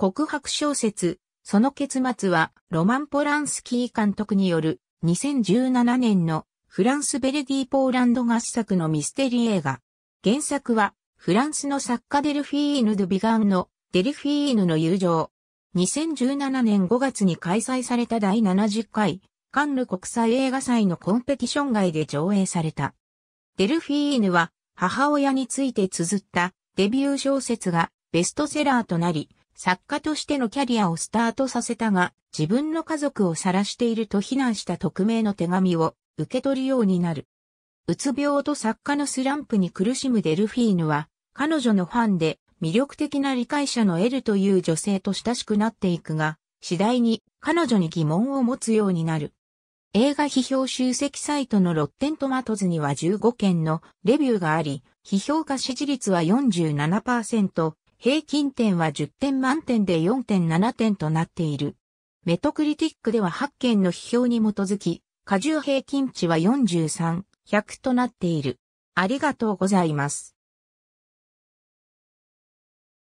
告白小説、その結末は、ロマン・ポランスキー監督による、2017年のフランス・ベルディ・ポーランド合作のミステリー映画。原作は、フランスの作家デルフィーヌ・ドゥ・ビガンの、デルフィーヌの友情。2017年5月に開催された第70回、カンヌ国際映画祭のコンペティション外で上映された。デルフィーヌは、母親について綴ったデビュー小説がベストセラーとなり、作家としてのキャリアをスタートさせたが、自分の家族を晒していると非難した匿名の手紙を受け取るようになる。うつ病と作家のスランプに苦しむデルフィーヌは、彼女のファンで魅力的な理解者のエルという女性と親しくなっていくが、次第に彼女に疑問を持つようになる。映画批評集積サイトのロッテントマトズには15件のレビューがあり、批評家支持率は47%、平均点は10点満点で4.7点となっている。メトクリティックでは8件の批評に基づき、過重平均値は43、100となっている。ありがとうございます。